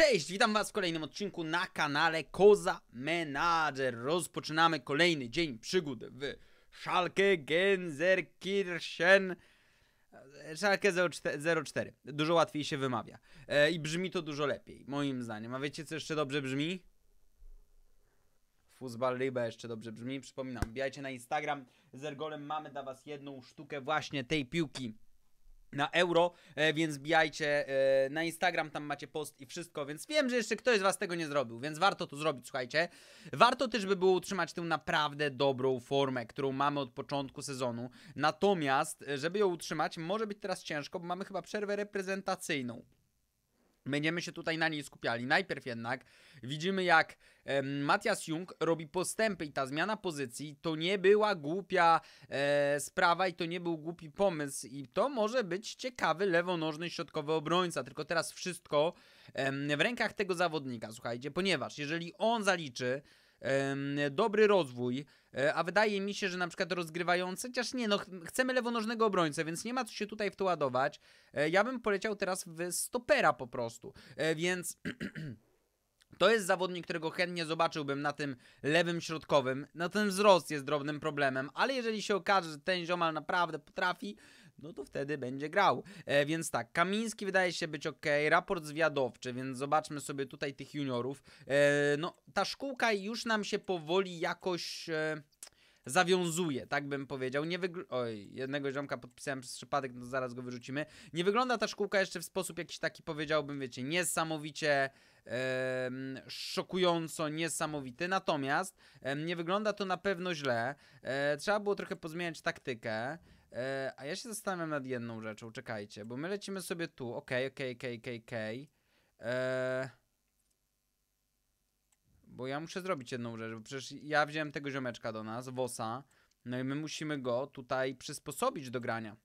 Cześć, witam was w kolejnym odcinku na kanale Koza Manager. Rozpoczynamy kolejny dzień przygód w Schalke Genserkirchen Schalke 04. Dużo łatwiej się wymawia. E, I brzmi to dużo lepiej, moim zdaniem. A wiecie co jeszcze dobrze brzmi? Fuzbal Riba jeszcze dobrze brzmi. Przypominam, wbijajcie na Instagram. Z Ergolem mamy dla was jedną sztukę właśnie tej piłki na euro, e, więc bijajcie e, na Instagram, tam macie post i wszystko, więc wiem, że jeszcze ktoś z Was tego nie zrobił, więc warto to zrobić, słuchajcie. Warto też by było utrzymać tę naprawdę dobrą formę, którą mamy od początku sezonu, natomiast, e, żeby ją utrzymać, może być teraz ciężko, bo mamy chyba przerwę reprezentacyjną. Będziemy się tutaj na niej skupiali. Najpierw jednak widzimy, jak e, Matthias Jung robi postępy i ta zmiana pozycji to nie była głupia e, sprawa i to nie był głupi pomysł. I to może być ciekawy lewonożny środkowy obrońca. Tylko teraz wszystko e, w rękach tego zawodnika, słuchajcie, ponieważ jeżeli on zaliczy dobry rozwój, e, a wydaje mi się, że na przykład rozgrywający, chociaż nie, no chcemy lewonożnego obrońcę, więc nie ma co się tutaj w to ładować. E, ja bym poleciał teraz w stopera po prostu, e, więc... To jest zawodnik, którego chętnie zobaczyłbym na tym lewym środkowym. No ten wzrost jest drobnym problemem, ale jeżeli się okaże, że ten ziomal naprawdę potrafi, no to wtedy będzie grał. E, więc tak, Kamiński wydaje się być ok, raport zwiadowczy, więc zobaczmy sobie tutaj tych juniorów. E, no, ta szkółka już nam się powoli jakoś... E, zawiązuje, tak bym powiedział. Nie wygl- Oj, jednego ziomka podpisałem przez przypadek, no zaraz go wyrzucimy. Nie wygląda ta szkółka jeszcze w sposób jakiś taki, powiedziałbym, wiecie, niesamowicie szokująco niesamowity. Natomiast nie wygląda to na pewno źle. E, trzeba było trochę pozmieniać taktykę. E, a ja się zastanawiam nad jedną rzeczą, czekajcie, bo my lecimy sobie tu, okej, okej, okej, okej, e, Bo ja muszę zrobić jedną rzecz, bo przecież ja wziąłem tego ziomeczka do nas, Wosa, no i my musimy go tutaj przysposobić do grania.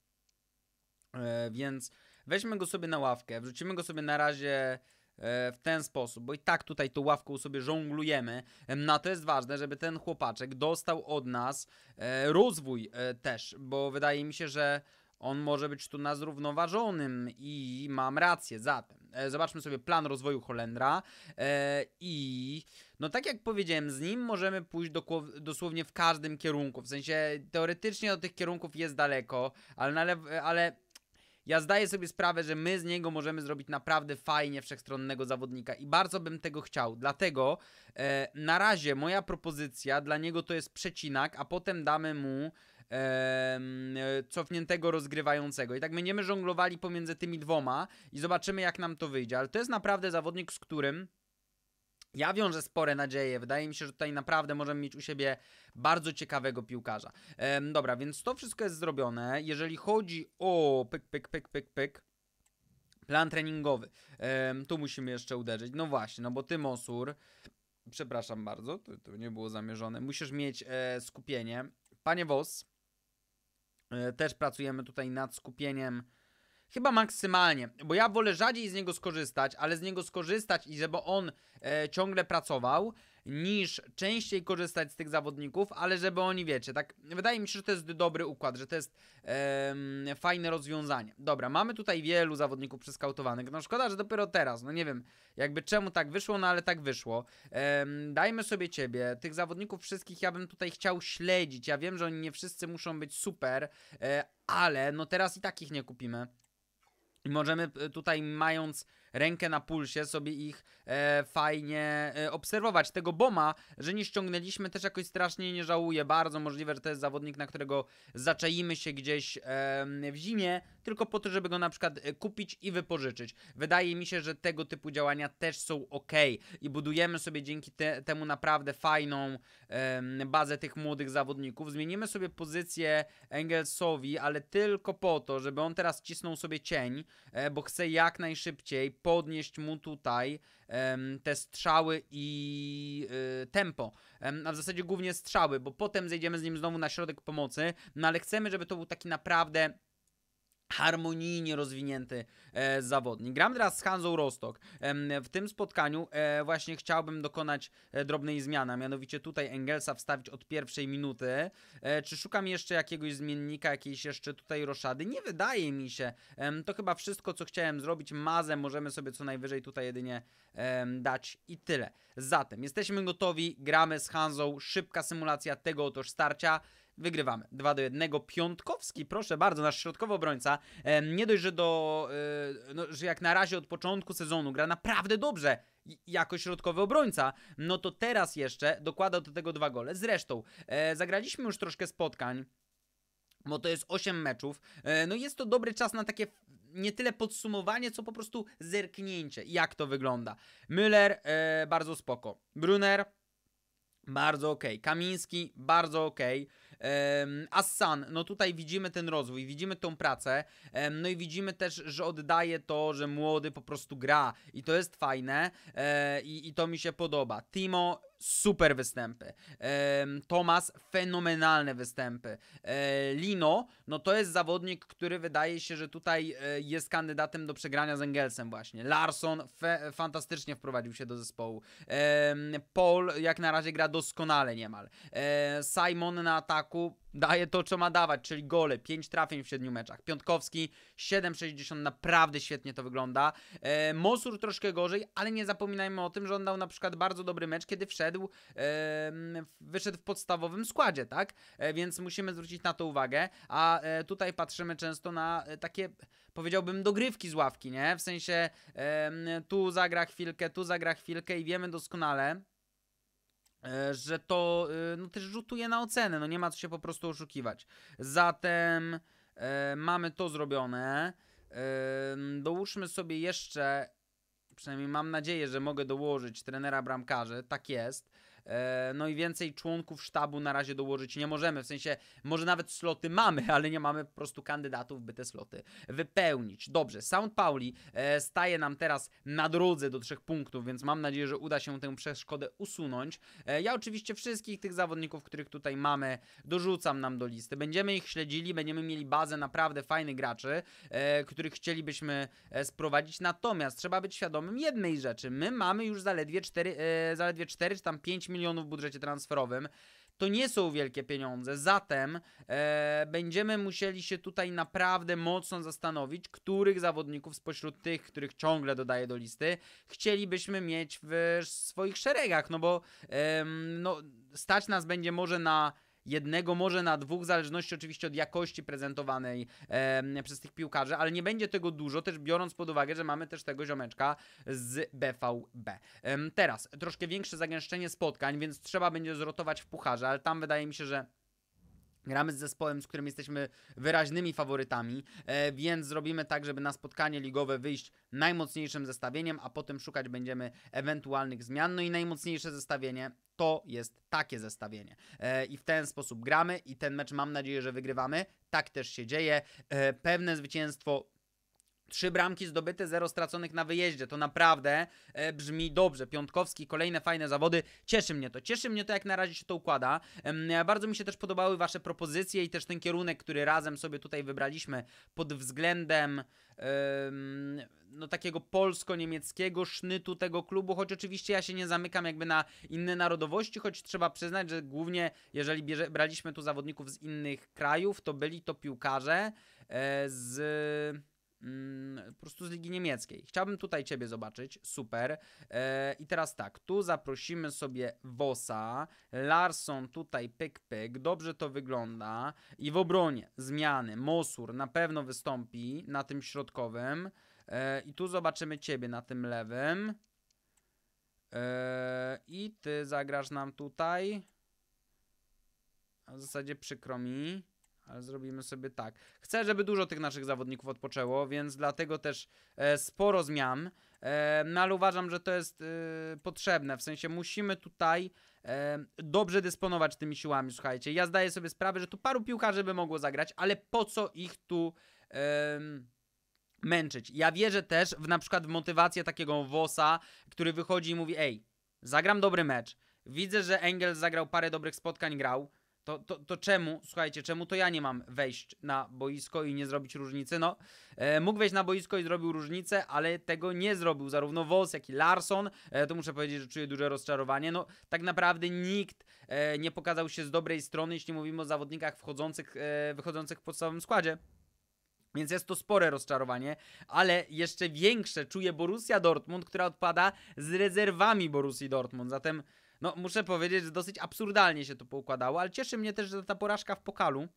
E, więc weźmy go sobie na ławkę, wrzucimy go sobie na razie E, w ten sposób, bo i tak tutaj tą ławką sobie żonglujemy. Na to jest ważne, żeby ten chłopaczek dostał od nas e, rozwój e, też, bo wydaje mi się, że on może być tu na zrównoważonym i mam rację zatem. Zobaczmy sobie plan rozwoju Holendra i no tak jak powiedziałem, z nim możemy pójść dosłownie w każdym kierunku. W sensie teoretycznie do tych kierunków jest daleko, ale, ale ja zdaję sobie sprawę, że my z niego możemy zrobić naprawdę fajnie wszechstronnego zawodnika i bardzo bym tego chciał. Dlatego e, na razie moja propozycja dla niego to jest przecinak, a potem damy mu e, cofniętego rozgrywającego. I tak będziemy żonglowali pomiędzy tymi dwoma i zobaczymy jak nam to wyjdzie. Ale to jest naprawdę zawodnik, z którym ja wiążę spore nadzieje. Wydaje mi się, że tutaj naprawdę możemy mieć u siebie bardzo ciekawego piłkarza. Ehm, dobra, więc to wszystko jest zrobione. Jeżeli chodzi o pyk, pyk, pyk, pyk, pyk. Plan treningowy. Ehm, tu musimy jeszcze uderzyć. No właśnie, no bo ty Mosur, przepraszam bardzo, to, to nie było zamierzone. Musisz mieć e, skupienie. Panie Wos, e, też pracujemy tutaj nad skupieniem Chyba maksymalnie, bo ja wolę rzadziej z niego skorzystać, ale z niego skorzystać i żeby on e, ciągle pracował, niż częściej korzystać z tych zawodników, ale żeby oni, wiecie, tak, wydaje mi się, że to jest dobry układ, że to jest e, fajne rozwiązanie. Dobra, mamy tutaj wielu zawodników przeskautowanych, no szkoda, że dopiero teraz, no nie wiem, jakby czemu tak wyszło, no ale tak wyszło. E, dajmy sobie ciebie, tych zawodników wszystkich ja bym tutaj chciał śledzić, ja wiem, że oni nie wszyscy muszą być super, e, ale no teraz i takich nie kupimy możemy e, tutaj mając rękę na pulsie, sobie ich e, fajnie e, obserwować. Tego Boma, że nie ściągnęliśmy, też jakoś strasznie nie żałuję. Bardzo możliwe, że to jest zawodnik, na którego zaczaimy się gdzieś e, w zimie, tylko po to, żeby go na przykład e, kupić i wypożyczyć. Wydaje mi się, że tego typu działania też są ok i budujemy sobie dzięki te, temu naprawdę fajną bazę tych młodych zawodników. Zmienimy sobie pozycję Engelsowi, ale tylko po to, żeby on teraz cisnął sobie cień, e, bo chce jak najszybciej podnieść mu tutaj um, te strzały i y, tempo. Um, a w zasadzie głównie strzały, bo potem zejdziemy z nim znowu na środek pomocy, no ale chcemy, żeby to był taki naprawdę harmonijnie rozwinięty e, zawodnik. Gram teraz z Hanzą Rostock. E, w tym spotkaniu e, właśnie chciałbym dokonać e, drobnej zmiany, a mianowicie tutaj Engelsa wstawić od pierwszej minuty. E, czy szukam jeszcze jakiegoś zmiennika, jakiejś jeszcze tutaj roszady? Nie wydaje mi się. to chyba wszystko, co chciałem zrobić. Mazę możemy sobie co najwyżej tutaj jedynie dać i tyle. Zatem jesteśmy gotowi, gramy z Hanzą. Szybka symulacja tego otoż starcia. Wygrywamy. 2 do 1. Piątkowski, proszę bardzo, nasz środkowy obrońca. Nie dość, że do. E, no, że jak na razie od początku sezonu gra naprawdę dobrze jako środkowy obrońca, no to teraz jeszcze dokłada do tego dwa gole. Zresztą, e, zagraliśmy już troszkę spotkań bo to jest 8 meczów. E, no jest to dobry czas na takie nie tyle podsumowanie, co po prostu zerknięcie, jak to wygląda. Müller e, bardzo spoko. Brunner bardzo ok. Kamiński bardzo ok. Assan, no tutaj widzimy ten rozwój, widzimy tą pracę, no i widzimy też, że oddaje to, że młody po prostu gra i to jest fajne e, i, i to mi się podoba. Timo super występy. Tomas fenomenalne występy. E, Lino, no to jest zawodnik, który wydaje się, że tutaj e, jest kandydatem do przegrania z Engelsem właśnie. Larson fantastycznie wprowadził się do zespołu. Paul jak na razie gra doskonale niemal. E, Simon na ataku daje to, co ma dawać, czyli gole, 5 trafień w 7 meczach. Piątkowski 7,60, naprawdę świetnie to wygląda. E, Mosur troszkę gorzej, ale nie zapominajmy o tym, że on dał na przykład bardzo dobry mecz, kiedy wszedł, e, wyszedł w podstawowym składzie, tak? E, więc musimy zwrócić na to uwagę, a e, tutaj patrzymy często na e, takie, powiedziałbym, dogrywki z ławki, nie? W sensie tu zagra chwilkę, tu zagra chwilkę i wiemy doskonale, E, że to e, no, też rzutuje na ocenę, no nie ma co się po prostu oszukiwać. Zatem e, mamy to zrobione. E, dołóżmy sobie jeszcze, przynajmniej mam nadzieję, że mogę dołożyć trenera bramkarzy, tak jest. E, no i więcej członków sztabu na razie dołożyć nie możemy. W sensie, może nawet sloty mamy, ale nie mamy po prostu kandydatów, by te sloty wypełnić. Dobrze, Sound Pauli e, staje nam teraz na drodze do trzech punktów, więc mam nadzieję, że uda się tę przeszkodę usunąć. E, ja oczywiście wszystkich tych zawodników, których tutaj mamy, dorzucam nam do listy. Będziemy ich śledzili, będziemy mieli bazę naprawdę fajnych graczy, których chcielibyśmy sprowadzić. Natomiast trzeba być świadomym jednej rzeczy. My mamy już zaledwie 4, zaledwie 4 czy tam 5 minut milionów w budżecie transferowym. To nie są wielkie pieniądze, zatem e, będziemy musieli się tutaj naprawdę mocno zastanowić, których zawodników spośród tych, których ciągle dodaję do listy, chcielibyśmy mieć w swoich szeregach, no bo e, no, stać nas będzie może na jednego, może na dwóch, w zależności oczywiście od jakości prezentowanej e, przez tych piłkarzy, ale nie będzie tego dużo, też biorąc pod uwagę, że mamy też tego ziomeczka z BVB. E, teraz troszkę większe zagęszczenie spotkań, więc trzeba będzie zrotować w pucharze, ale tam wydaje mi się, że Gramy z zespołem, z którym jesteśmy wyraźnymi faworytami, e, więc zrobimy tak, żeby na spotkanie ligowe wyjść najmocniejszym zestawieniem, a potem szukać będziemy ewentualnych zmian. No i najmocniejsze zestawienie to jest takie zestawienie. E, I w ten sposób gramy i ten mecz mam nadzieję, że wygrywamy. Tak też się dzieje. E, pewne zwycięstwo Trzy bramki zdobyte, zero straconych na wyjeździe. To naprawdę e, brzmi dobrze. Piątkowski, kolejne fajne zawody. Cieszy mnie to. Cieszy mnie to, jak na razie się to układa. E, bardzo mi się też podobały Wasze propozycje i też ten kierunek, który razem sobie tutaj wybraliśmy pod względem e, no, takiego polsko-niemieckiego sznytu tego klubu. Choć oczywiście ja się nie zamykam jakby na inne narodowości, choć trzeba przyznać, że głównie jeżeli bierze, braliśmy tu zawodników z innych krajów, to byli to piłkarze e, z Mm, po prostu z Ligi Niemieckiej. Chciałbym tutaj Ciebie zobaczyć, super. E, I teraz tak, tu zaprosimy sobie Vosa Larson tutaj pyk-pyk, dobrze to wygląda. I w obronie zmiany, Mosur na pewno wystąpi na tym środkowym. E, I tu zobaczymy Ciebie na tym lewym. E, I Ty zagrasz nam tutaj. W zasadzie przykro mi. Ale zrobimy sobie tak. Chcę, żeby dużo tych naszych zawodników odpoczęło, więc dlatego też e, sporo zmian. E, no ale uważam, że to jest e, potrzebne. W sensie musimy tutaj e, dobrze dysponować tymi siłami, słuchajcie. Ja zdaję sobie sprawę, że tu paru piłkarzy by mogło zagrać, ale po co ich tu męczyć? Ja wierzę też w na przykład w motywację takiego Wosa, który wychodzi i mówi, ej, zagram dobry mecz. Widzę, że Engel zagrał parę dobrych spotkań, grał to, to, to czemu, słuchajcie, czemu to ja nie mam wejść na boisko i nie zrobić różnicy? No, e, mógł wejść na boisko i zrobił różnicę, ale tego nie zrobił. Zarówno Wolf, jak i Larson. E, to muszę powiedzieć, że czuję duże rozczarowanie. No, tak naprawdę nikt e, nie pokazał się z dobrej strony, jeśli mówimy o zawodnikach wchodzących, e, wychodzących w podstawowym składzie. Więc jest to spore rozczarowanie, ale jeszcze większe czuje Borussia Dortmund, która odpada z rezerwami Borussii Dortmund. Zatem no, muszę powiedzieć, że dosyć absurdalnie się to poukładało, ale cieszy mnie też, że ta porażka w pokalu,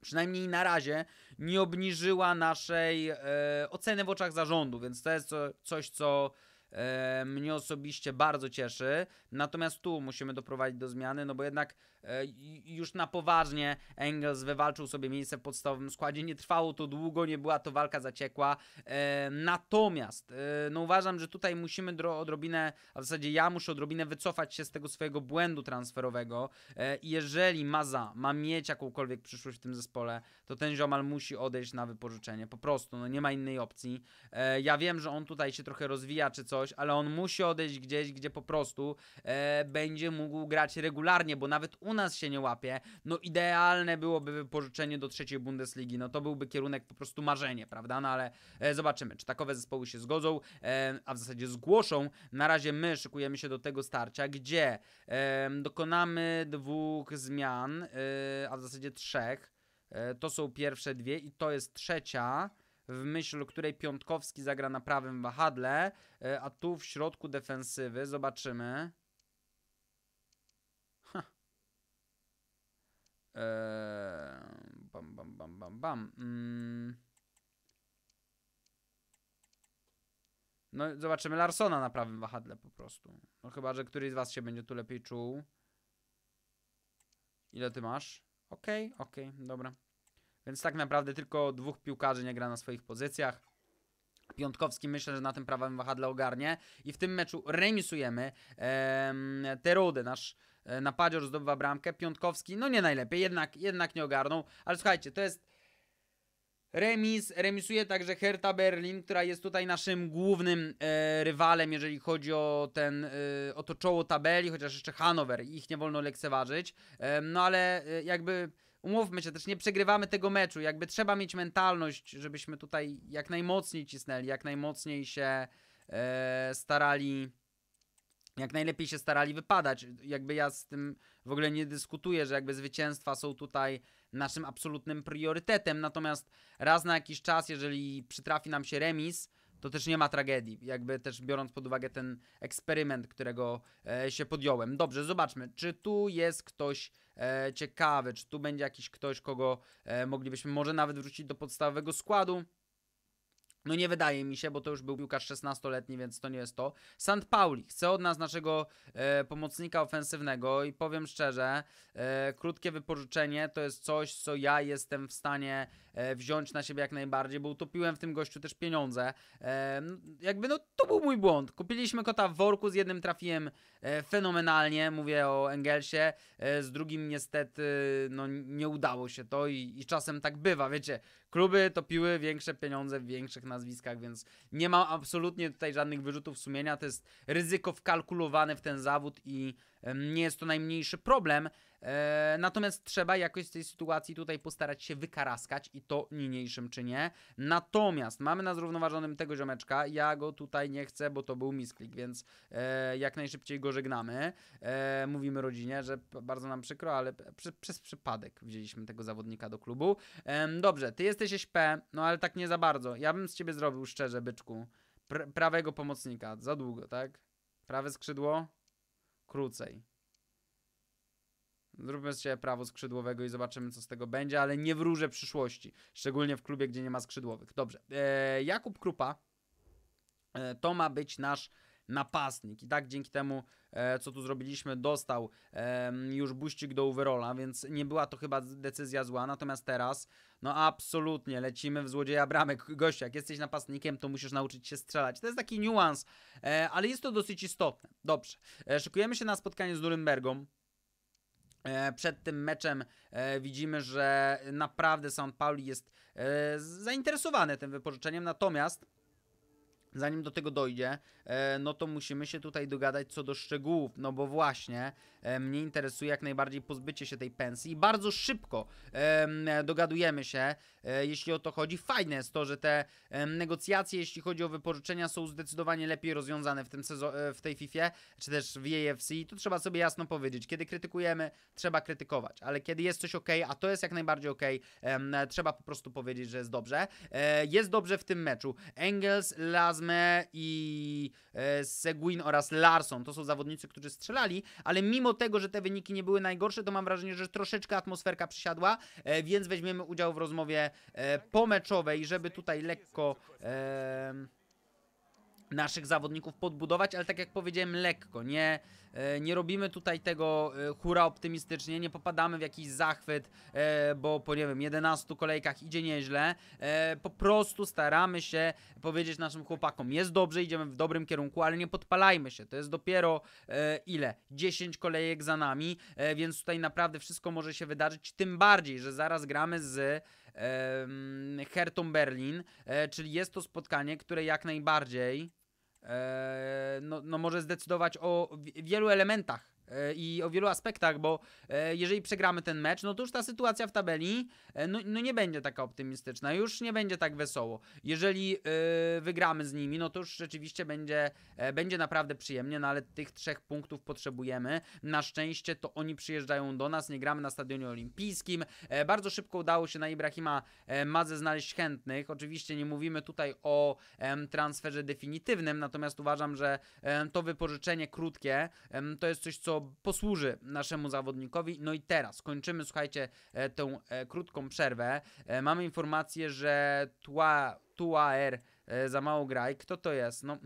przynajmniej na razie, nie obniżyła naszej e, oceny w oczach zarządu, więc to jest co, coś, co e, mnie osobiście bardzo cieszy. Natomiast tu musimy doprowadzić do zmiany, no bo jednak E, już na poważnie Engels wywalczył sobie miejsce w podstawowym składzie. Nie trwało to długo, nie była to walka zaciekła. E, natomiast e, no uważam, że tutaj musimy odrobinę, a w zasadzie ja muszę odrobinę wycofać się z tego swojego błędu transferowego. Jeżeli Maza ma mieć jakąkolwiek przyszłość w tym zespole, to ten ziomal musi odejść na wypożyczenie. Po prostu, no nie ma innej opcji. Ja wiem, że on tutaj się trochę rozwija czy coś, ale on musi odejść gdzieś, gdzie po prostu będzie mógł grać regularnie, bo nawet u nas się nie łapie, no idealne byłoby wypożyczenie do trzeciej Bundesligi, no to byłby kierunek po prostu marzenie, prawda? No ale e, zobaczymy, czy takowe zespoły się zgodzą, e, a w zasadzie zgłoszą. Na razie my szykujemy się do tego starcia, gdzie e, dokonamy dwóch zmian, e, a w zasadzie trzech. E, to są pierwsze dwie i to jest trzecia w myśl której Piątkowski zagra na prawym wahadle, e, a tu w środku defensywy zobaczymy. bam, bam, bam, bam, bam. Mm. No, zobaczymy Larsona na prawym wahadle po prostu. No chyba, że któryś z was się będzie tu lepiej czuł. Ile ty masz? Okej, okay, okej, okay, dobra. Więc tak naprawdę tylko dwóch piłkarzy nie gra na swoich pozycjach. Piątkowski myślę, że na tym prawym wahadle ogarnie i w tym meczu remisujemy. Eee, Terody, nasz E, na zdobywa bramkę. Piątkowski, no nie najlepiej, jednak, jednak nie ogarnął. Ale słuchajcie, to jest remis. Remisuje także Hertha Berlin, która jest tutaj naszym głównym e, rywalem, jeżeli chodzi o, ten, e, o to czoło tabeli, chociaż jeszcze Hanower, ich nie wolno lekceważyć. E, no ale e, jakby umówmy się, też nie przegrywamy tego meczu. Jakby trzeba mieć mentalność, żebyśmy tutaj jak najmocniej cisnęli, jak najmocniej się e, starali jak najlepiej się starali wypadać. Jakby ja z tym w ogóle nie dyskutuję, że jakby zwycięstwa są tutaj naszym absolutnym priorytetem. Natomiast raz na jakiś czas, jeżeli przytrafi nam się remis, to też nie ma tragedii, jakby też biorąc pod uwagę ten eksperyment, którego e, się podjąłem. Dobrze, zobaczmy, czy tu jest ktoś e, ciekawy, czy tu będzie jakiś ktoś, kogo e, moglibyśmy może nawet wrzucić do podstawowego składu. No nie wydaje mi się, bo to już był piłkarz 16-letni, więc to nie jest to. Sant Pauli chce od nas naszego e, pomocnika ofensywnego i powiem szczerze, e, krótkie wypożyczenie to jest coś, co ja jestem w stanie E, wziąć na siebie jak najbardziej, bo utopiłem w tym gościu też pieniądze. E, no, jakby no to był mój błąd. Kupiliśmy kota w worku, z jednym trafiłem e, fenomenalnie, mówię o Engelsie, z drugim niestety no nie udało się to i, i czasem tak bywa, wiecie, kluby topiły większe pieniądze w większych nazwiskach, więc nie mam absolutnie tutaj żadnych wyrzutów sumienia, to jest ryzyko wkalkulowane w ten zawód i nie jest to najmniejszy problem. E, natomiast trzeba jakoś z tej sytuacji tutaj postarać się wykaraskać i to niniejszym czynie. Natomiast mamy na zrównoważonym tego ziomeczka. Ja go tutaj nie chcę, bo to był misklik, więc e, jak najszybciej go żegnamy. E, mówimy rodzinie, że bardzo nam przykro, ale przy, przez przypadek wzięliśmy tego zawodnika do klubu. E, dobrze, ty jesteś P, no ale tak nie za bardzo. Ja bym z ciebie zrobił szczerze, byczku. Pr prawego pomocnika, za długo, tak? Prawe skrzydło? Krócej. Zróbmy sobie prawo skrzydłowego i zobaczymy, co z tego będzie, ale nie wróżę przyszłości. Szczególnie w klubie, gdzie nie ma skrzydłowych. Dobrze. E, Jakub Krupa e, to ma być nasz napastnik. I tak dzięki temu, e, co tu zrobiliśmy, dostał e, już buścik do overalla, więc nie była to chyba decyzja zła. Natomiast teraz, no absolutnie, lecimy w złodzieja bramek. Gościa, jak jesteś napastnikiem, to musisz nauczyć się strzelać. To jest taki niuans, e, ale jest to dosyć istotne. Dobrze, e, szykujemy się na spotkanie z Nurembergą. E, przed tym meczem e, widzimy, że naprawdę São Pauli jest e, zainteresowany tym wypożyczeniem, natomiast zanim do tego dojdzie, e, no to musimy się tutaj dogadać co do szczegółów, no bo właśnie e, mnie interesuje jak najbardziej pozbycie się tej pensji i bardzo szybko dogadujemy się, e, jeśli o to chodzi. Fajne jest to, że te negocjacje, jeśli chodzi o wypożyczenia, są zdecydowanie lepiej rozwiązane w, tym w tej FIFA, czy też w i Tu trzeba sobie jasno powiedzieć. Kiedy krytykujemy, trzeba krytykować, ale kiedy jest coś ok, a to jest jak najbardziej ok, trzeba po prostu powiedzieć, że jest dobrze. Jest dobrze w tym meczu. Engels, Lazman, Esme i e, Seguin oraz Larson. To są zawodnicy, którzy strzelali, ale mimo tego, że te wyniki nie były najgorsze, to mam wrażenie, że troszeczkę atmosferka przysiadła, e, więc weźmiemy udział w rozmowie e, pomeczowej, żeby tutaj lekko naszych zawodników podbudować, ale tak jak powiedziałem, lekko, nie E, nie robimy tutaj tego e, hura optymistycznie, nie popadamy w jakiś zachwyt, e, bo po nie wiem, 11 kolejkach idzie nieźle. Po prostu staramy się powiedzieć naszym chłopakom, jest dobrze, idziemy w dobrym kierunku, ale nie podpalajmy się. To jest dopiero ile? 10 kolejek za nami, więc tutaj naprawdę wszystko może się wydarzyć, tym bardziej, że zaraz gramy z mm, Hertą Berlin, czyli jest to spotkanie, które jak najbardziej E, no, no może zdecydować o wielu elementach i o wielu aspektach, bo e, jeżeli przegramy ten mecz, no to już ta sytuacja w tabeli e, no, no nie będzie taka optymistyczna, już nie będzie tak wesoło. Jeżeli yy, wygramy z nimi, no to już rzeczywiście będzie, będzie naprawdę przyjemnie, no ale tych trzech punktów potrzebujemy. Na szczęście to oni przyjeżdżają do nas, nie gramy na stadionie olimpijskim. Bardzo szybko udało się na Ibrahima mazę znaleźć chętnych. Oczywiście nie mówimy tutaj o transferze definitywnym, natomiast uważam, że to wypożyczenie krótkie to jest coś, co posłuży naszemu zawodnikowi. No i teraz kończymy, słuchajcie, e, tą e, krótką przerwę. E, mamy informację, że Tua, Tua Tuaer za mało graj. kto to jest? No,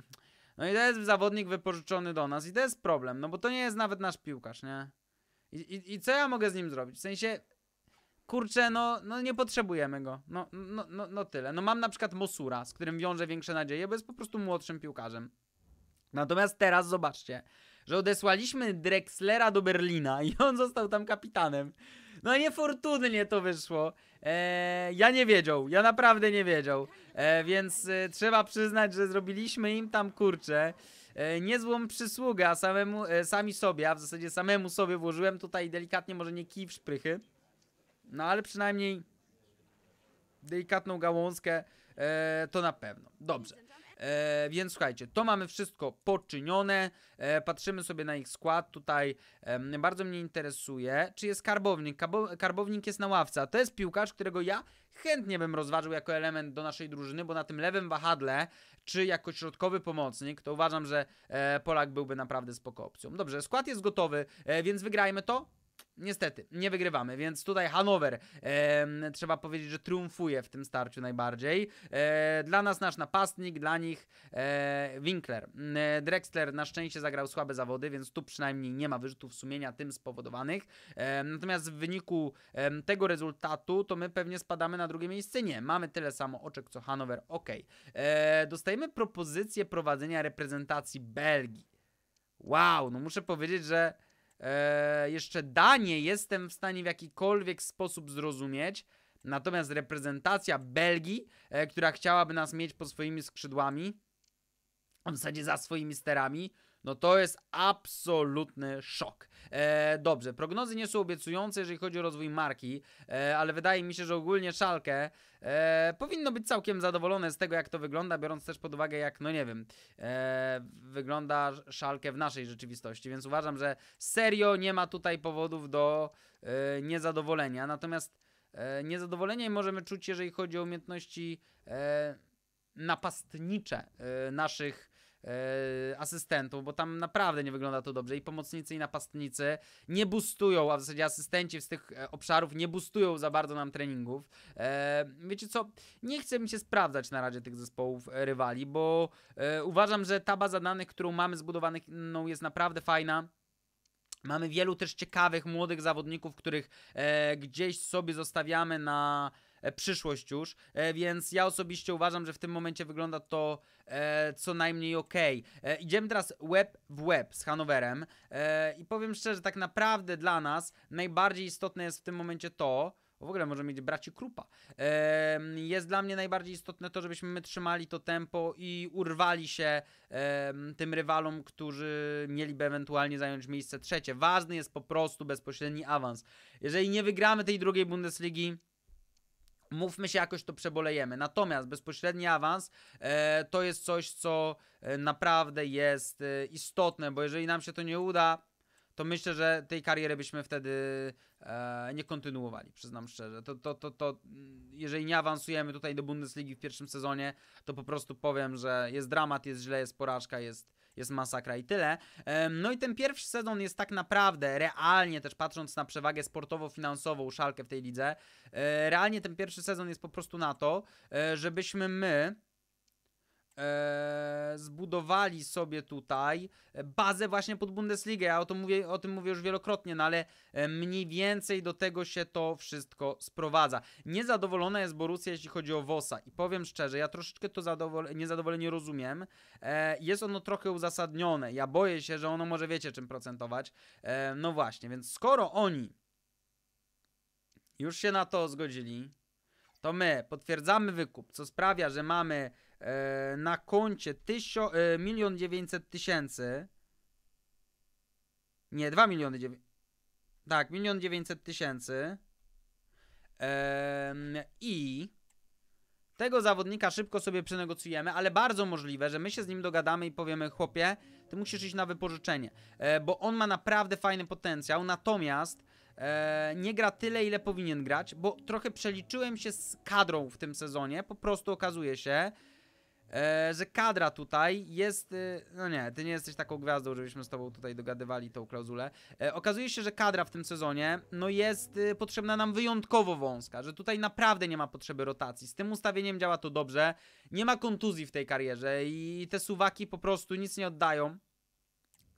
no i to jest zawodnik wypożyczony do nas i to jest problem, no bo to nie jest nawet nasz piłkarz, nie? I, i, i co ja mogę z nim zrobić? W sensie, kurczę, no, no nie potrzebujemy go. No, no, no, no tyle. No mam na przykład Mosura, z którym wiąże większe nadzieje, bo jest po prostu młodszym piłkarzem. Natomiast teraz zobaczcie, że odesłaliśmy Drexlera do Berlina i on został tam kapitanem. No niefortunnie to wyszło. E, ja nie wiedział, ja naprawdę nie wiedział. E, więc e, trzeba przyznać, że zrobiliśmy im tam kurczę e, niezłą przysługę, a samemu, e, sami sobie, a w zasadzie samemu sobie włożyłem tutaj delikatnie, może nie kij w szprychy, no ale przynajmniej delikatną gałązkę e, to na pewno. Dobrze. E, więc słuchajcie, to mamy wszystko poczynione. E, patrzymy sobie na ich skład. Tutaj e, bardzo mnie interesuje, czy jest karbownik. Kabo karbownik jest na ławce, a to jest piłkarz, którego ja chętnie bym rozważył jako element do naszej drużyny, bo na tym lewym wahadle, czy jako środkowy pomocnik, to uważam, że e, Polak byłby naprawdę spoko opcją. Dobrze, skład jest gotowy, e, więc wygrajmy to niestety, nie wygrywamy, więc tutaj Hanower e, trzeba powiedzieć, że triumfuje w tym starciu najbardziej. E, dla nas nasz napastnik, dla nich e, Winkler. E, Drexler na szczęście zagrał słabe zawody, więc tu przynajmniej nie ma wyrzutów sumienia tym spowodowanych. E, natomiast w wyniku tego rezultatu to my pewnie spadamy na drugie miejsce. Nie, mamy tyle samo oczek co Hanower, ok. E, dostajemy propozycję prowadzenia reprezentacji Belgii. Wow, no muszę powiedzieć, że E, jeszcze Danię jestem w stanie w jakikolwiek sposób zrozumieć. Natomiast reprezentacja Belgii, e, która chciałaby nas mieć pod swoimi skrzydłami, w zasadzie za swoimi sterami, no to jest absolutny szok. E, dobrze, prognozy nie są obiecujące, jeżeli chodzi o rozwój marki, e, ale wydaje mi się, że ogólnie szalkę e, powinno być całkiem zadowolone z tego, jak to wygląda, biorąc też pod uwagę, jak, no nie wiem, e, wygląda szalkę w naszej rzeczywistości, więc uważam, że serio nie ma tutaj powodów do e, niezadowolenia. Natomiast e, niezadowolenie możemy czuć, jeżeli chodzi o umiejętności napastnicze naszych E, asystentów, bo tam naprawdę nie wygląda to dobrze i pomocnicy i napastnicy nie bustują, a w zasadzie asystenci z tych e, obszarów nie bustują za bardzo nam treningów. E, wiecie co, nie chcę mi się sprawdzać na razie tych zespołów rywali, bo uważam, że ta baza danych, którą mamy zbudowanych no, jest naprawdę fajna. Mamy wielu też ciekawych młodych zawodników, których gdzieś sobie zostawiamy na E, przyszłość już, e, więc ja osobiście uważam, że w tym momencie wygląda to e, co najmniej ok. Idziemy teraz web w web z Hanowerem i powiem szczerze, tak naprawdę dla nas najbardziej istotne jest w tym momencie to, w ogóle może mieć braci Krupa. Jest dla mnie najbardziej istotne to, żebyśmy my trzymali to tempo i urwali się tym rywalom, którzy mieliby ewentualnie zająć miejsce trzecie. Ważny jest po prostu bezpośredni awans. Jeżeli nie wygramy tej drugiej Bundesligi, Mówmy się, jakoś to przebolejemy. Natomiast bezpośredni awans e, to jest coś, co e, naprawdę jest e, istotne, bo jeżeli nam się to nie uda, to myślę, że tej kariery byśmy wtedy e, nie kontynuowali, przyznam szczerze. To, to, to, to, mm, jeżeli nie awansujemy tutaj do Bundesligi w pierwszym sezonie, to po prostu powiem, że jest dramat, jest źle, jest porażka, jest, jest masakra i tyle. No i ten pierwszy sezon jest tak naprawdę, realnie też patrząc na przewagę sportowo-finansową Szalkę w tej lidze, e, realnie ten pierwszy sezon jest po prostu na to, e, żebyśmy my E, zbudowali sobie tutaj bazę właśnie pod Bundesligę. Ja o tym mówię, o tym mówię już wielokrotnie, no ale e, mniej więcej do tego się to wszystko sprowadza. Niezadowolona jest Borussia, jeśli chodzi o Wosa i powiem szczerze, ja troszeczkę to zadowol- niezadowolenie rozumiem. E, jest ono trochę uzasadnione. Ja boję się, że ono może wiecie czym procentować. E, no właśnie, więc skoro oni już się na to zgodzili, to my potwierdzamy wykup, co sprawia, że mamy E, na koncie 1 900 e, tysięcy. Nie, 2 miliony Tak, 1 900 tysięcy. I tego zawodnika szybko sobie przenegocjujemy, ale bardzo możliwe, że my się z nim dogadamy i powiemy, chłopie, ty musisz iść na wypożyczenie, e, bo on ma naprawdę fajny potencjał, natomiast nie gra tyle, ile powinien grać, bo trochę przeliczyłem się z kadrą w tym sezonie, po prostu okazuje się, e, że kadra tutaj jest, e, no nie, ty nie jesteś taką gwiazdą, żebyśmy z tobą tutaj dogadywali tą klauzulę. E, okazuje się, że kadra w tym sezonie, no jest e, potrzebna nam wyjątkowo wąska, że tutaj naprawdę nie ma potrzeby rotacji. Z tym ustawieniem działa to dobrze, nie ma kontuzji w tej karierze i te suwaki po prostu nic nie oddają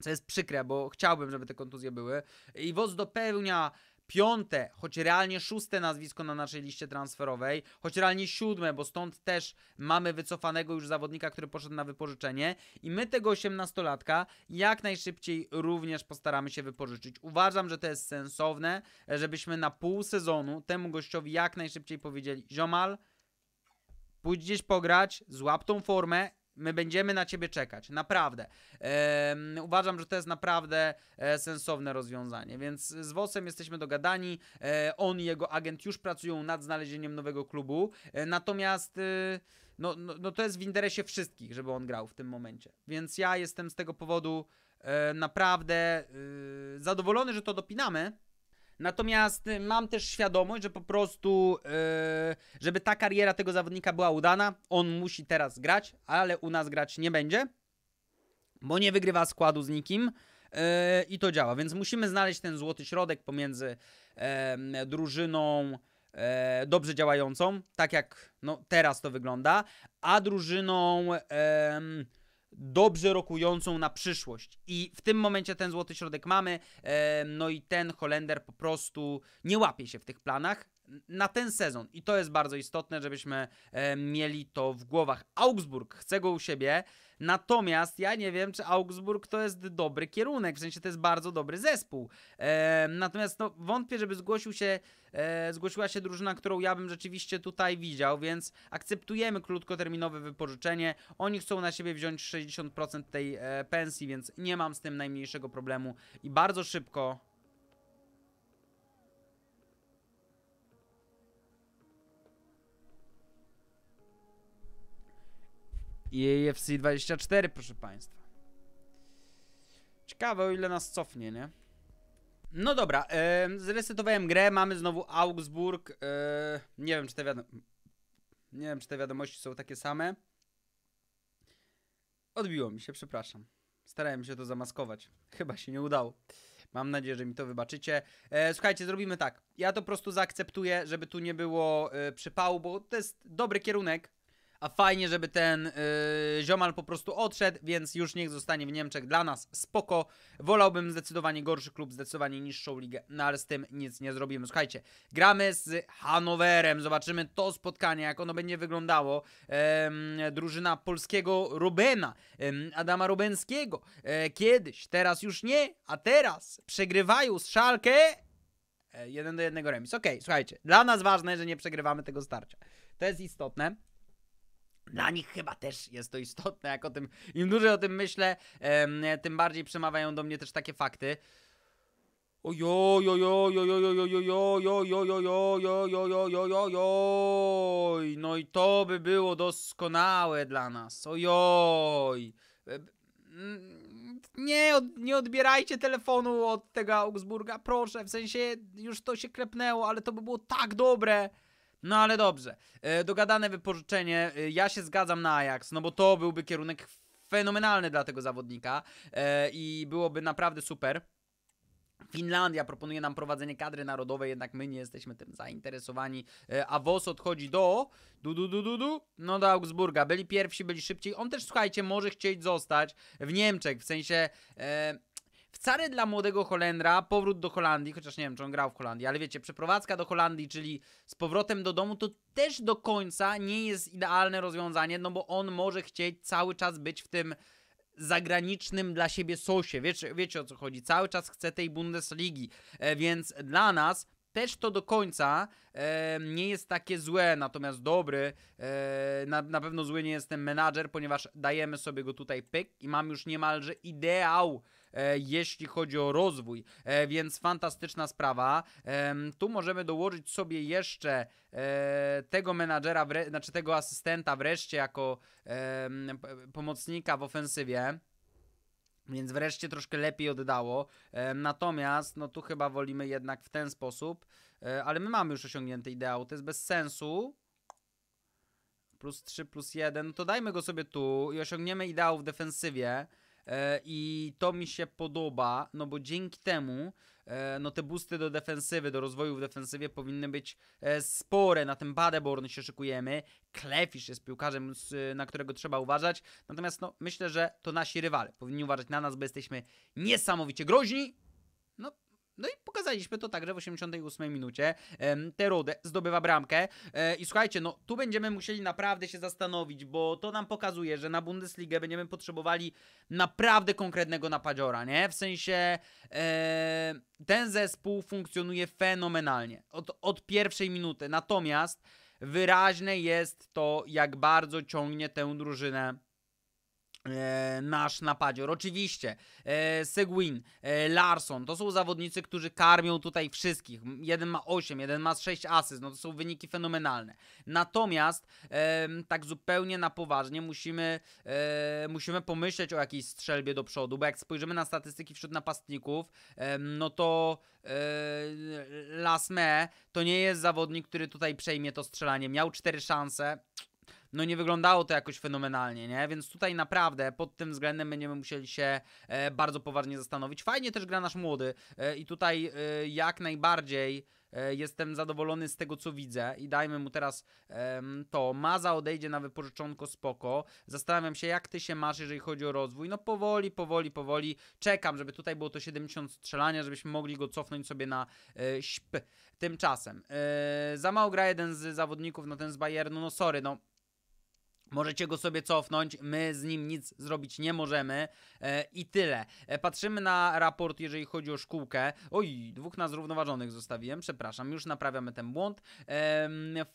co jest przykre, bo chciałbym, żeby te kontuzje były. I Woz dopełnia piąte, choć realnie szóste nazwisko na naszej liście transferowej, choć realnie siódme, bo stąd też mamy wycofanego już zawodnika, który poszedł na wypożyczenie i my tego osiemnastolatka jak najszybciej również postaramy się wypożyczyć. Uważam, że to jest sensowne, żebyśmy na pół sezonu temu gościowi jak najszybciej powiedzieli ziomal, pójdź gdzieś pograć, złap tą formę, My będziemy na ciebie czekać, naprawdę. uważam, że to jest naprawdę e, sensowne rozwiązanie. Więc z Wosem jesteśmy dogadani. E, on i jego agent już pracują nad znalezieniem nowego klubu. E, natomiast y, no, no, no, to jest w interesie wszystkich, żeby on grał w tym momencie. Więc ja jestem z tego powodu e, naprawdę y, zadowolony, że to dopinamy Natomiast y, mam też świadomość, że po prostu, y, żeby ta kariera tego zawodnika była udana, on musi teraz grać, ale u nas grać nie będzie, bo nie wygrywa składu z nikim. Y, I to działa, więc musimy znaleźć ten złoty środek pomiędzy drużyną, e, dobrze działającą, tak jak no, teraz to wygląda, a drużyną dobrze rokującą na przyszłość. I w tym momencie ten złoty środek mamy, e, no i ten Holender po prostu nie łapie się w tych planach na ten sezon. I to jest bardzo istotne, żebyśmy e, mieli to w głowach. Augsburg chce go u siebie. Natomiast ja nie wiem, czy Augsburg to jest dobry kierunek, w sensie to jest bardzo dobry zespół. E, natomiast no, wątpię, żeby zgłosił się, e, zgłosiła się drużyna, którą ja bym rzeczywiście tutaj widział, więc akceptujemy krótkoterminowe wypożyczenie. Oni chcą na siebie wziąć 60% tej e, pensji, więc nie mam z tym najmniejszego problemu i bardzo szybko i AFC 24, proszę Państwa. Ciekawe, o ile nas cofnie, nie? No dobra, yy, zresetowałem grę, mamy znowu Augsburg. E, nie wiem, czy te wiadomo... Nie wiem, czy te wiadomości są takie same. Odbiło mi się, przepraszam. Starałem się to zamaskować. Chyba się nie udało. Mam nadzieję, że mi to wybaczycie. E, słuchajcie, zrobimy tak. Ja to po prostu zaakceptuję, żeby tu nie było e, przypału, bo to jest dobry kierunek a fajnie, żeby ten yy, ziomal po prostu odszedł, więc już niech zostanie w Niemczech dla nas spoko. Wolałbym zdecydowanie gorszy klub, zdecydowanie niższą ligę, no ale z tym nic nie zrobimy. Słuchajcie, gramy z Hanowerem, zobaczymy to spotkanie, jak ono będzie wyglądało. drużyna polskiego Rubena, Adama Rubenskiego, e, kiedyś, teraz już nie, a teraz przegrywają z Szalkę e, Jeden do jednego remis. Okej, okay, słuchajcie, dla nas ważne, że nie przegrywamy tego starcia. To jest istotne dla nich chyba też jest to istotne, jak o tym, im dłużej o tym myślę, tym bardziej przemawiają do mnie też takie fakty. Ojoj, no i to by było doskonałe dla nas. Ojoj. Nie, nie odbierajcie telefonu od tego Augsburga, proszę. W sensie już to się klepnęło, ale to by było tak dobre. No ale dobrze. E, dogadane wypożyczenie. E, ja się zgadzam na Ajax, no bo to byłby kierunek fenomenalny dla tego zawodnika e, i byłoby naprawdę super. Finlandia proponuje nam prowadzenie kadry narodowej, jednak my nie jesteśmy tym zainteresowani. A Wos odchodzi do. Du, du, du, du, du, no do Augsburga. Byli pierwsi, byli szybciej. On też, słuchajcie, może chcieć zostać w Niemczech, w sensie. E, Wcale dla młodego Holendra powrót do Holandii, chociaż nie wiem, czy on grał w Holandii, ale wiecie, przeprowadzka do Holandii, czyli z powrotem do domu, to też do końca nie jest idealne rozwiązanie, no bo on może chcieć cały czas być w tym zagranicznym dla siebie sosie. Wiecie, wiecie o co chodzi? Cały czas chce tej Bundesligi, e, więc dla nas też to do końca e, nie jest takie złe, natomiast dobry, e, na, na pewno zły nie jest ten menadżer, ponieważ dajemy sobie go tutaj pyk i mam już niemalże ideał E, jeśli chodzi o rozwój, e, więc fantastyczna sprawa. Tu możemy dołożyć sobie jeszcze e, tego menadżera, znaczy tego asystenta wreszcie jako pomocnika w ofensywie. Więc wreszcie troszkę lepiej oddało. Natomiast, no tu chyba wolimy jednak w ten sposób. Ale my mamy już osiągnięty ideał. To jest bez sensu plus 3, plus 1, to dajmy go sobie tu i osiągniemy ideał w defensywie. E, I to mi się podoba, no bo dzięki temu e, no te busty do defensywy, do rozwoju w defensywie powinny być e, spore. Na tym Badeborn się szykujemy. Klefisz jest piłkarzem, na którego trzeba uważać. Natomiast no, myślę, że to nasi rywale powinni uważać na nas, bo jesteśmy niesamowicie groźni no i pokazaliśmy to także w 88 minucie. Terude zdobywa bramkę. E, I słuchajcie, no tu będziemy musieli naprawdę się zastanowić, bo to nam pokazuje, że na Bundesligę będziemy potrzebowali naprawdę konkretnego napadziora, nie? W sensie e, ten zespół funkcjonuje fenomenalnie od, od pierwszej minuty. Natomiast wyraźne jest to, jak bardzo ciągnie tę drużynę E, nasz napadzior. Oczywiście e, Seguin, e, Larson to są zawodnicy, którzy karmią tutaj wszystkich. Jeden ma 8, jeden ma 6 asyst, no to są wyniki fenomenalne. Natomiast e, tak zupełnie na poważnie musimy, e, musimy pomyśleć o jakiejś strzelbie do przodu, bo jak spojrzymy na statystyki wśród napastników, e, no to Lasme to nie jest zawodnik, który tutaj przejmie to strzelanie. Miał cztery szanse, no nie wyglądało to jakoś fenomenalnie, nie? Więc tutaj naprawdę pod tym względem będziemy musieli się e, bardzo poważnie zastanowić. Fajnie też gra nasz młody e, i tutaj e, jak najbardziej jestem zadowolony z tego, co widzę i dajmy mu teraz to. Maza odejdzie na wypożyczonko spoko. Zastanawiam się, jak ty się masz, jeżeli chodzi o rozwój. No powoli, powoli, powoli. Czekam, żeby tutaj było to 70 strzelania, żebyśmy mogli go cofnąć sobie na e, śp. Tymczasem e, za mało gra jeden z zawodników na no, ten z Bayernu. No sorry, no Możecie go sobie cofnąć, my z nim nic zrobić nie możemy e, i tyle. E, patrzymy na raport, jeżeli chodzi o szkółkę. Oj, dwóch na zrównoważonych zostawiłem, przepraszam, już naprawiamy ten błąd.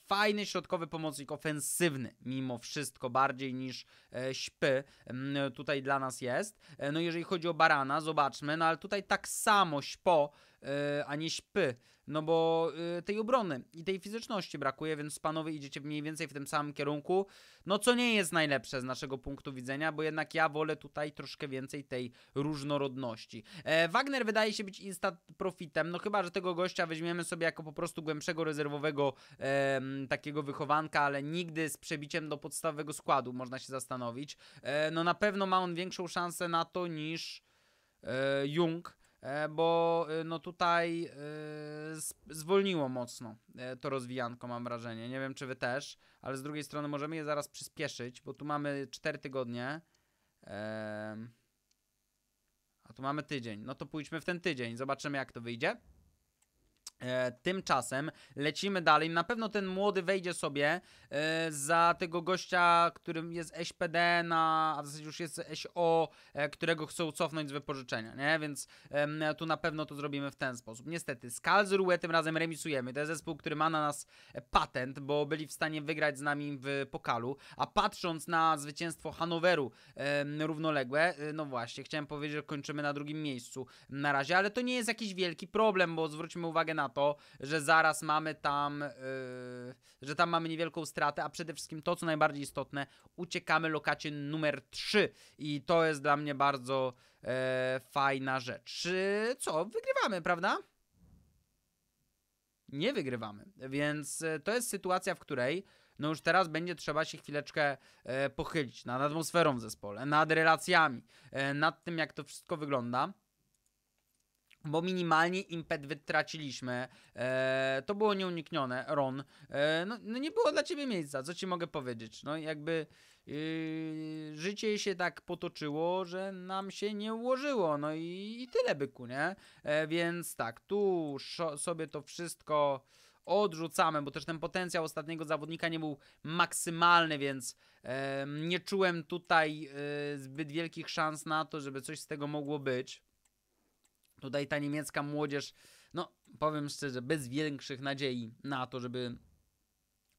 fajny środkowy pomocnik ofensywny, mimo wszystko, bardziej niż e, śpy tutaj dla nas jest. no jeżeli chodzi o Barana, zobaczmy, no ale tutaj tak samo śpo, a nie śpy no bo y, tej obrony i tej fizyczności brakuje, więc panowie idziecie mniej więcej w tym samym kierunku, no co nie jest najlepsze z naszego punktu widzenia, bo jednak ja wolę tutaj troszkę więcej tej różnorodności. E, Wagner wydaje się być instant profitem, no chyba, że tego gościa weźmiemy sobie jako po prostu głębszego rezerwowego e, takiego wychowanka, ale nigdy z przebiciem do podstawowego składu, można się zastanowić. E, no na pewno ma on większą szansę na to niż... E, Jung, E, bo e, no tutaj e, zwolniło mocno to rozwijanko, mam wrażenie. Nie wiem, czy wy też, ale z drugiej strony możemy je zaraz przyspieszyć, bo tu mamy 4 tygodnie, a tu mamy tydzień. No to pójdźmy w ten tydzień, zobaczymy jak to wyjdzie. E, tymczasem lecimy dalej. Na pewno ten młody wejdzie sobie e, za tego gościa, którym jest SPD, na, a w zasadzie już jest SO, e, którego chcą cofnąć z wypożyczenia, nie? Więc tu na pewno to zrobimy w ten sposób. Niestety, z tym razem remisujemy. To jest zespół, który ma na nas patent, bo byli w stanie wygrać z nami w pokalu, a patrząc na zwycięstwo Hanoweru równoległe, no właśnie, chciałem powiedzieć, że kończymy na drugim miejscu na razie, ale to nie jest jakiś wielki problem, bo zwróćmy uwagę na to, że zaraz mamy tam, yy, że tam mamy niewielką stratę, a przede wszystkim to, co najbardziej istotne, uciekamy lokacie numer 3 i to jest dla mnie bardzo yy, fajna rzecz. co, wygrywamy, prawda? Nie wygrywamy, więc e, to jest sytuacja, w której no już teraz będzie trzeba się chwileczkę e, pochylić nad atmosferą w zespole, nad relacjami, e, nad tym, jak to wszystko wygląda bo minimalnie impet wytraciliśmy. Eee, to było nieuniknione, Ron. Eee, no, no, nie było dla ciebie miejsca, co ci mogę powiedzieć? No jakby yy, życie się tak potoczyło, że nam się nie ułożyło. No i, i tyle byku, nie? Eee, więc tak, tu sobie to wszystko odrzucamy, bo też ten potencjał ostatniego zawodnika nie był maksymalny, więc e, nie czułem tutaj e, zbyt wielkich szans na to, żeby coś z tego mogło być. Tutaj ta niemiecka młodzież, no powiem szczerze, bez większych nadziei na to, żeby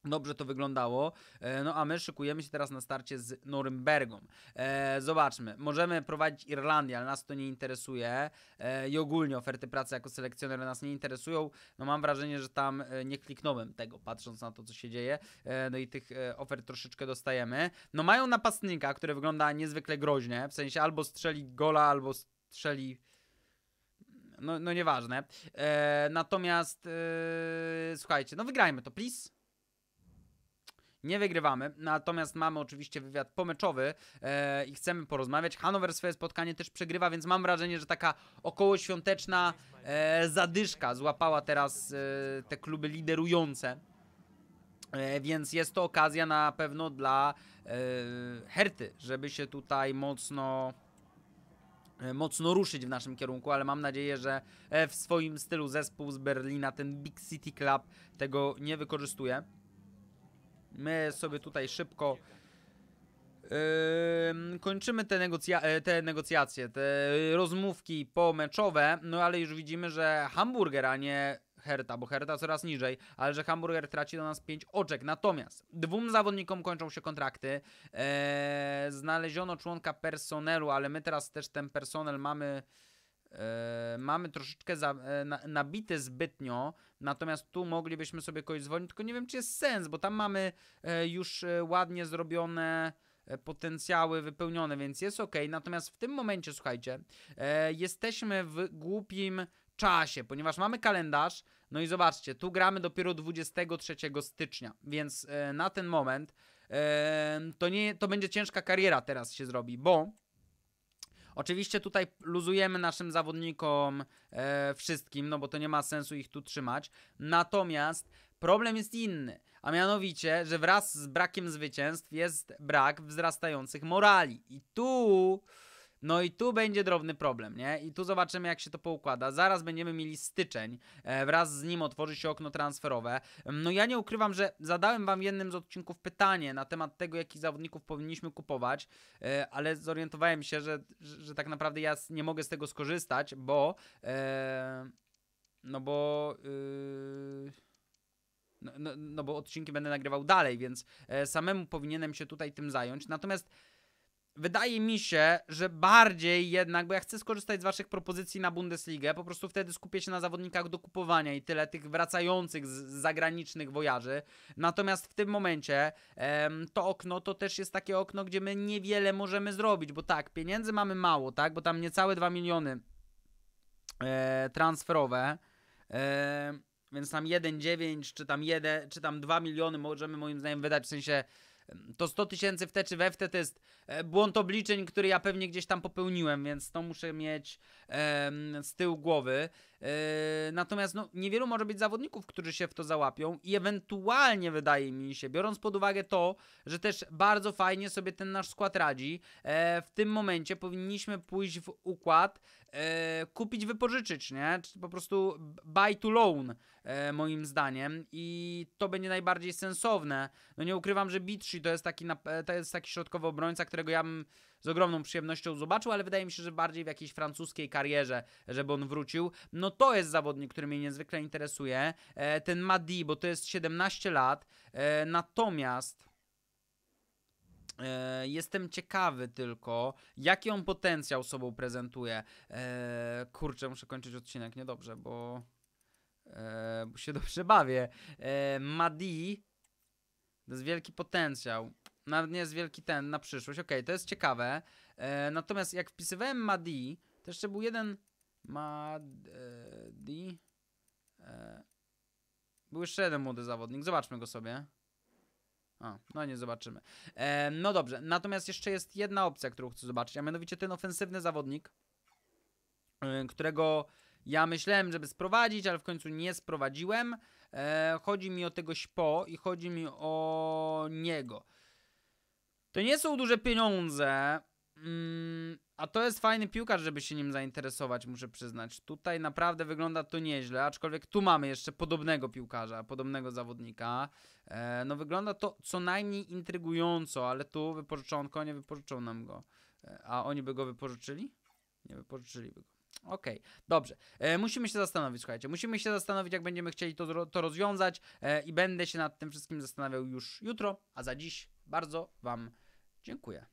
Dobrze to wyglądało. E, no a my szykujemy się teraz na starcie z Norymbergą. E, zobaczmy. Możemy prowadzić Irlandię, ale nas to nie interesuje. E, I ogólnie oferty pracy jako selekcjoner nas nie interesują. No mam wrażenie, że tam e, nie kliknąłem tego, patrząc na to, co się dzieje. E, no i tych e, ofert troszeczkę dostajemy. No mają napastnika, który wygląda niezwykle groźnie. W sensie albo strzeli gola, albo strzeli no, no nieważne. E, natomiast, e, słuchajcie, no wygrajmy to, please. Nie wygrywamy, natomiast mamy oczywiście wywiad pomeczowy e, i chcemy porozmawiać. Hanover swoje spotkanie też przegrywa, więc mam wrażenie, że taka okołoświąteczna e, zadyszka złapała teraz e, te kluby liderujące. E, więc jest to okazja na pewno dla e, Herty, żeby się tutaj mocno E, mocno ruszyć w naszym kierunku, ale mam nadzieję, że e, w swoim stylu zespół z Berlina, ten Big City Club, tego nie wykorzystuje. My sobie tutaj szybko Yy, kończymy te, negocja e, te, negocjacje, te rozmówki pomeczowe, no ale już widzimy, że hamburger, a nie Herta, bo Herta coraz niżej, ale że Hamburger traci do nas 5 oczek. Natomiast dwóm zawodnikom kończą się kontrakty. Eee, znaleziono członka personelu, ale my teraz też ten personel mamy... Yy, mamy troszeczkę za, yy, e, nabite zbytnio, natomiast tu moglibyśmy sobie kogoś zwolnić, tylko nie wiem, czy jest sens, bo tam mamy yy, już e, ładnie zrobione potencjały wypełnione, więc jest ok. Natomiast w tym momencie, słuchajcie, jesteśmy w głupim czasie, ponieważ mamy kalendarz, no i zobaczcie, tu gramy dopiero 23 stycznia, więc e, na ten moment e, to, nie, to będzie ciężka kariera teraz się zrobi, bo Oczywiście tutaj luzujemy naszym zawodnikom e, wszystkim, no bo to nie ma sensu ich tu trzymać. Natomiast problem jest inny, a mianowicie, że wraz z brakiem zwycięstw jest brak wzrastających morali. I tu no i tu będzie drobny problem, nie? I tu zobaczymy, jak się to poukłada. Zaraz będziemy mieli styczeń. E, wraz z nim otworzy się okno transferowe. Mm, no ja nie ukrywam, że zadałem wam w jednym z odcinków pytanie na temat tego, jakich zawodników powinniśmy kupować, e, ale zorientowałem się, że, że tak naprawdę ja nie mogę z tego skorzystać, bo... E, no bo... Y, no, no, no, bo odcinki będę nagrywał dalej, więc samemu powinienem się tutaj tym zająć. Natomiast wydaje mi się, że bardziej jednak, bo ja chcę skorzystać z waszych propozycji na Bundesligę, po prostu wtedy skupię się na zawodnikach do kupowania i tyle tych wracających z zagranicznych wojarzy. Natomiast w tym momencie em, to okno to też jest takie okno, gdzie my niewiele możemy zrobić, bo tak, pieniędzy mamy mało, tak, bo tam niecałe 2 miliony e, transferowe. E, więc tam 1,9 czy tam 1, czy tam 2 miliony możemy moim zdaniem wydać w sensie to 100 tysięcy w te czy we w te to jest e, błąd obliczeń, który ja pewnie gdzieś tam popełniłem, więc to muszę mieć z tyłu głowy. Yy, natomiast no, niewielu może być zawodników, którzy się w to załapią i ewentualnie wydaje mi się, biorąc pod uwagę to, że też bardzo fajnie sobie ten nasz skład radzi, e, w tym momencie powinniśmy pójść w układ e, kupić, wypożyczyć, nie? Czyli po prostu buy to loan e, moim zdaniem i to będzie najbardziej sensowne. No nie ukrywam, że Bitrzy to jest taki, to jest taki środkowy obrońca, którego ja bym z ogromną przyjemnością zobaczył, ale wydaje mi się, że bardziej w jakiejś francuskiej karierze, żeby on wrócił. No to jest zawodnik, który mnie niezwykle interesuje. E, ten Madi, bo to jest 17 lat. E, natomiast... E, jestem ciekawy tylko, jaki on potencjał sobą prezentuje. Eee, kurczę, muszę kończyć odcinek, niedobrze, bo, eee, bo się dobrze bawię. Eee, Madi to jest wielki potencjał. Nawet nie jest wielki ten na przyszłość. Okej, okay, to jest ciekawe. E, natomiast jak wpisywałem Madi, to jeszcze był jeden Madi. E, był jeszcze jeden młody zawodnik. Zobaczmy go sobie. A, no nie zobaczymy. E, no dobrze, natomiast jeszcze jest jedna opcja, którą chcę zobaczyć, a mianowicie ten ofensywny zawodnik, e, którego ja myślałem, żeby sprowadzić, ale w końcu nie sprowadziłem. E, chodzi mi o tego śpo i chodzi mi o niego. To nie są duże pieniądze, mm, a to jest fajny piłkarz, żeby się nim zainteresować, muszę przyznać. Tutaj naprawdę wygląda to nieźle, aczkolwiek tu mamy jeszcze podobnego piłkarza, podobnego zawodnika. E, no wygląda to co najmniej intrygująco, ale tu wypożyczonko nie wypożyczą nam go. E, a oni by go wypożyczyli? Nie wypożyczyliby go. Okej, okay, dobrze. E, musimy się zastanowić, słuchajcie. Musimy się zastanowić, jak będziemy chcieli to, to rozwiązać e, i będę się nad tym wszystkim zastanawiał już jutro, a za dziś bardzo Wam dziękuję.